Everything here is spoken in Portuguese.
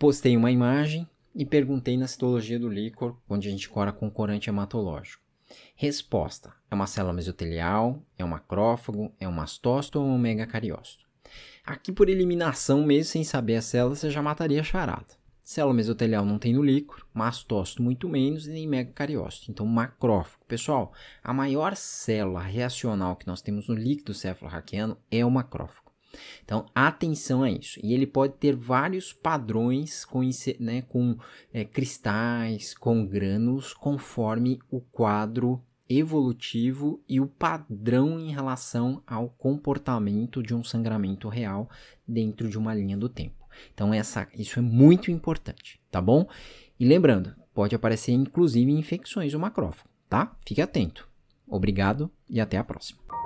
Postei uma imagem e perguntei na citologia do líquor, onde a gente cora com corante hematológico. Resposta: é uma célula mesotelial, é um macrófago, é um mastócito ou um megacariócito? Aqui, por eliminação, mesmo sem saber a célula, você já mataria a charada. Célula mesotelial não tem no líquor, mastócito muito menos e nem megacariócito, então macrófago. Pessoal, a maior célula reacional que nós temos no líquido cefalorraquiano é o macrófago. Então, atenção a isso. E ele pode ter vários padrões com, né, com é, cristais, com grânulos, conforme o quadro evolutivo e o padrão em relação ao comportamento de um sangramento real dentro de uma linha do tempo. Então, essa, isso é muito importante, tá bom? E lembrando, pode aparecer inclusive infecções do macrófago, tá? Fique atento. Obrigado e até a próxima.